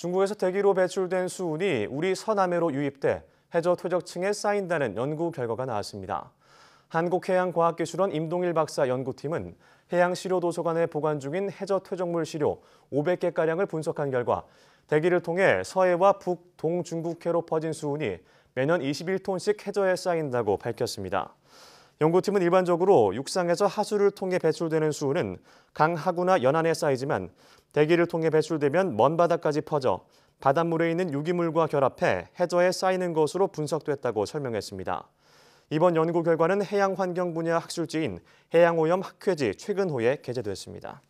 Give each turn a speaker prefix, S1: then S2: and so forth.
S1: 중국에서 대기로 배출된 수은이 우리 서남해로 유입돼 해저 퇴적층에 쌓인다는 연구 결과가 나왔습니다. 한국해양과학기술원 임동일 박사 연구팀은 해양시료도서관에 보관 중인 해저 퇴적물 시료 500개가량을 분석한 결과 대기를 통해 서해와 북, 동중국해로 퍼진 수은이 매년 21톤씩 해저에 쌓인다고 밝혔습니다. 연구팀은 일반적으로 육상에서 하수를 통해 배출되는 수은은 강 하구나 연안에 쌓이지만 대기를 통해 배출되면 먼 바다까지 퍼져 바닷물에 있는 유기물과 결합해 해저에 쌓이는 것으로 분석됐다고 설명했습니다. 이번 연구 결과는 해양환경 분야 학술지인 해양오염 학회지 최근호에 게재됐습니다.